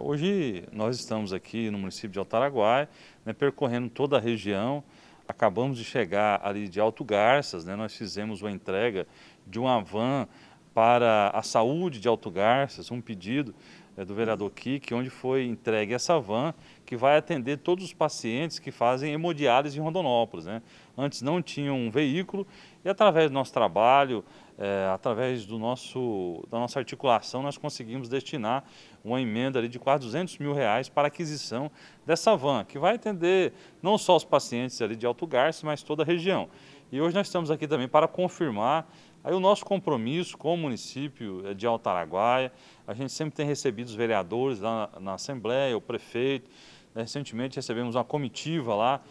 Hoje nós estamos aqui no município de Altaraguai, né, percorrendo toda a região. Acabamos de chegar ali de Alto Garças, né, nós fizemos uma entrega de uma van para a saúde de Alto Garças, um pedido eh, do vereador Kik, onde foi entregue essa van que vai atender todos os pacientes que fazem hemodiálise em Rondonópolis. Né? Antes não tinham um veículo e através do nosso trabalho, é, através do nosso, da nossa articulação, nós conseguimos destinar uma emenda ali de quase 200 mil reais para a aquisição dessa van, que vai atender não só os pacientes ali de Alto Garças, mas toda a região. E hoje nós estamos aqui também para confirmar Aí o nosso compromisso com o município eh, de Altaraguaia, a gente sempre tem recebido os vereadores lá na, na Assembleia, o prefeito. Né? Recentemente recebemos uma comitiva lá,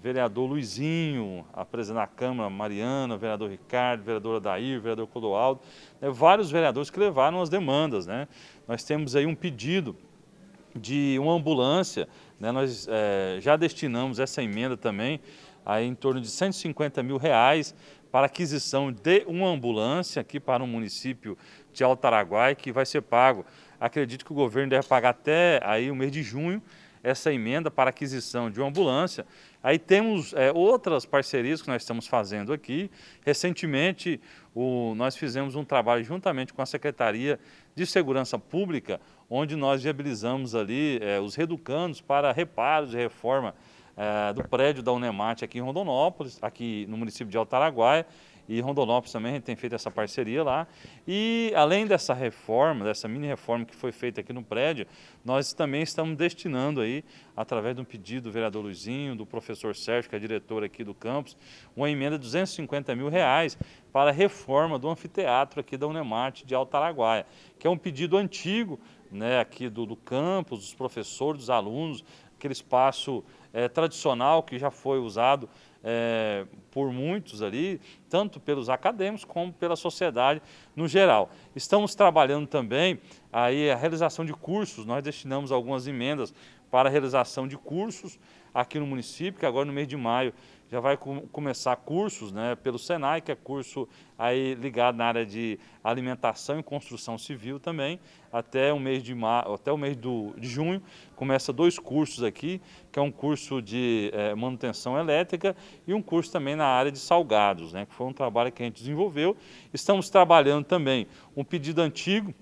vereador Luizinho, a presidente da Câmara, Mariana, vereador Ricardo, vereador Adair, vereador Clodoaldo, né, vários vereadores que levaram as demandas. Né? Nós temos aí um pedido de uma ambulância, né, nós é, já destinamos essa emenda também aí em torno de 150 mil reais para aquisição de uma ambulância aqui para o município de Altaraguai, que vai ser pago. Acredito que o governo deve pagar até aí o mês de junho essa emenda para aquisição de uma ambulância. Aí temos é, outras parcerias que nós estamos fazendo aqui. Recentemente, o, nós fizemos um trabalho juntamente com a Secretaria de Segurança Pública, onde nós viabilizamos ali é, os reducandos para reparos e reforma é, do prédio da Unemate aqui em Rondonópolis, aqui no município de Altaraguaia. E Rondonópolis também a gente tem feito essa parceria lá. E além dessa reforma, dessa mini reforma que foi feita aqui no prédio, nós também estamos destinando aí, através de um pedido do vereador Luizinho, do professor Sérgio, que é diretor aqui do campus, uma emenda de 250 mil reais para a reforma do anfiteatro aqui da Unemate de Araguaia, que é um pedido antigo né, aqui do, do campus, dos professores, dos alunos, aquele espaço é, tradicional que já foi usado é, por muitos ali, tanto pelos acadêmicos como pela sociedade no geral. Estamos trabalhando também aí a realização de cursos, nós destinamos algumas emendas para a realização de cursos aqui no município, que agora no mês de maio já vai com, começar cursos né, pelo Senai, que é curso aí ligado na área de alimentação e construção civil também, até o mês de, mar, até o mês do, de junho, começa dois cursos aqui, que é um curso de é, manutenção elétrica e um curso também na área de salgados, né, que foi um trabalho que a gente desenvolveu. Estamos trabalhando também um pedido antigo,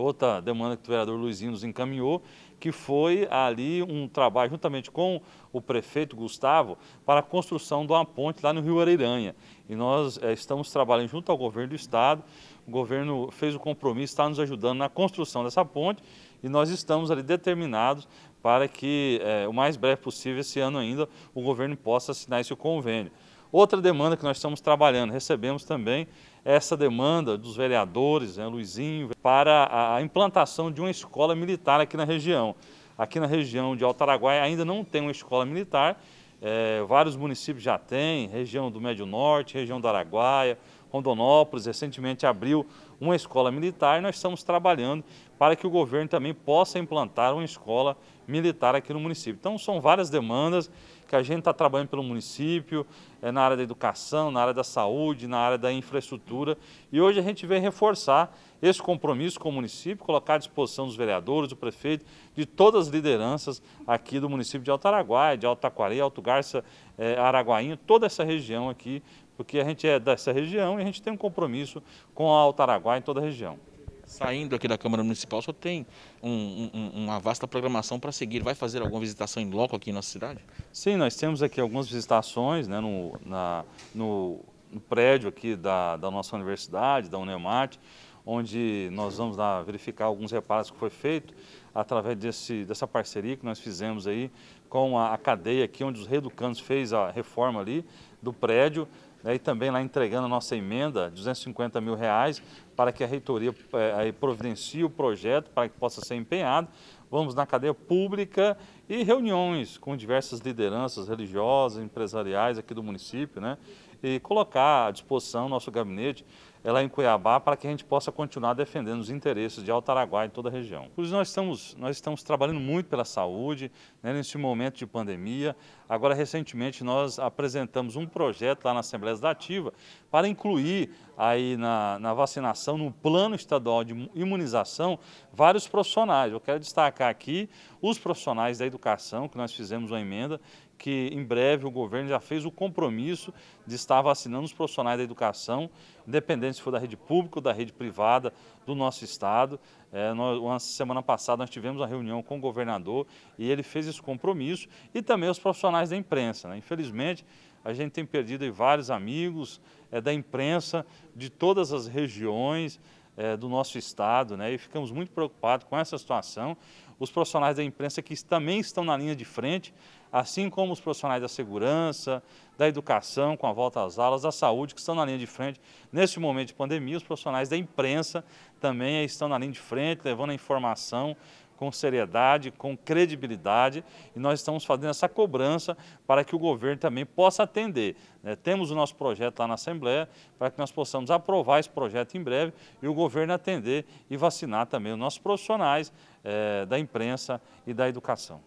outra demanda que o vereador Luizinho nos encaminhou, que foi ali um trabalho juntamente com o prefeito Gustavo para a construção de uma ponte lá no Rio Areiranha. E nós é, estamos trabalhando junto ao governo do estado, o governo fez o compromisso, está nos ajudando na construção dessa ponte e nós estamos ali determinados para que é, o mais breve possível esse ano ainda o governo possa assinar esse convênio. Outra demanda que nós estamos trabalhando, recebemos também essa demanda dos vereadores, né, Luizinho, para a implantação de uma escola militar aqui na região. Aqui na região de Alto Araguaia ainda não tem uma escola militar, é, vários municípios já têm, região do Médio Norte, região do Araguaia, Rondonópolis, recentemente abriu uma escola militar e nós estamos trabalhando para que o governo também possa implantar uma escola militar aqui no município. Então são várias demandas que a gente está trabalhando pelo município, é, na área da educação, na área da saúde, na área da infraestrutura. E hoje a gente vem reforçar esse compromisso com o município, colocar à disposição dos vereadores, do prefeito, de todas as lideranças aqui do município de Alto Araguaia, de Alto Taquari, Alto Garça, é, Araguainho, toda essa região aqui, porque a gente é dessa região e a gente tem um compromisso com a Altaraguá em toda a região. Saindo aqui da Câmara Municipal, só tem um, um, uma vasta programação para seguir. Vai fazer alguma visitação em loco aqui na nossa cidade? Sim, nós temos aqui algumas visitações né, no, na, no, no prédio aqui da, da nossa universidade, da Unemate, onde nós vamos lá verificar alguns reparos que foi feito através desse, dessa parceria que nós fizemos aí com a, a cadeia aqui, onde os reeducandos fez a reforma ali do prédio. Né, e também lá entregando a nossa emenda, 250 mil reais, para que a reitoria eh, providencie o projeto para que possa ser empenhado. Vamos na cadeia pública e reuniões com diversas lideranças religiosas, empresariais aqui do município, né? E colocar à disposição nosso gabinete é em Cuiabá para que a gente possa continuar defendendo os interesses de Altaraguá e toda a região. nós estamos, nós estamos trabalhando muito pela saúde né, nesse momento de pandemia. Agora, recentemente, nós apresentamos um projeto lá na Assembleia Legislativa para incluir aí na, na vacinação, no plano estadual de imunização, vários profissionais. Eu quero destacar aqui os profissionais da educação, que nós fizemos uma emenda, que em breve o governo já fez o compromisso de estar vacinando os profissionais da educação, independente se for da rede pública ou da rede privada do nosso estado. É, nós, uma semana passada nós tivemos uma reunião com o governador e ele fez esse compromisso e também os profissionais da imprensa. Né? Infelizmente, a gente tem perdido vários amigos é, da imprensa de todas as regiões é, do nosso estado, né? E ficamos muito preocupados com essa situação. Os profissionais da imprensa que também estão na linha de frente assim como os profissionais da segurança, da educação, com a volta às aulas, da saúde, que estão na linha de frente. Neste momento de pandemia, os profissionais da imprensa também estão na linha de frente, levando a informação com seriedade, com credibilidade, e nós estamos fazendo essa cobrança para que o governo também possa atender. Né? Temos o nosso projeto lá na Assembleia, para que nós possamos aprovar esse projeto em breve e o governo atender e vacinar também os nossos profissionais eh, da imprensa e da educação.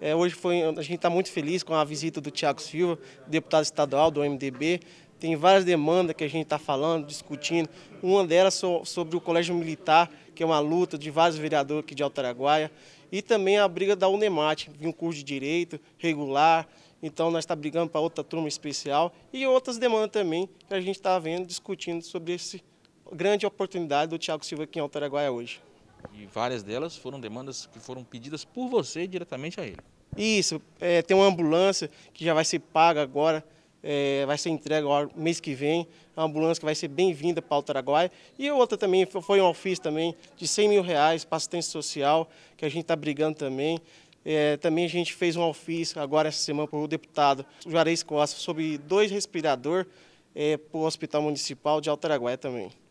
É, hoje foi, a gente está muito feliz com a visita do Tiago Silva, deputado estadual do MDB. Tem várias demandas que a gente está falando, discutindo. Uma delas so, sobre o Colégio Militar, que é uma luta de vários vereadores aqui de Altaraguaia. E também a briga da Unemate, um curso de Direito regular. Então, nós estamos tá brigando para outra turma especial. E outras demandas também que a gente está vendo, discutindo sobre essa grande oportunidade do Tiago Silva aqui em Altaraguaia hoje. E várias delas foram demandas que foram pedidas por você diretamente a ele. Isso, é, tem uma ambulância que já vai ser paga agora, é, vai ser entregue agora, mês que vem, é uma ambulância que vai ser bem-vinda para o Taraguai. E outra também, foi um ofício também, de 100 mil reais para assistência social, que a gente está brigando também. É, também a gente fez um ofício agora essa semana para o deputado Juarez Costa sobre dois respiradores é, para o Hospital Municipal de Araguaia também.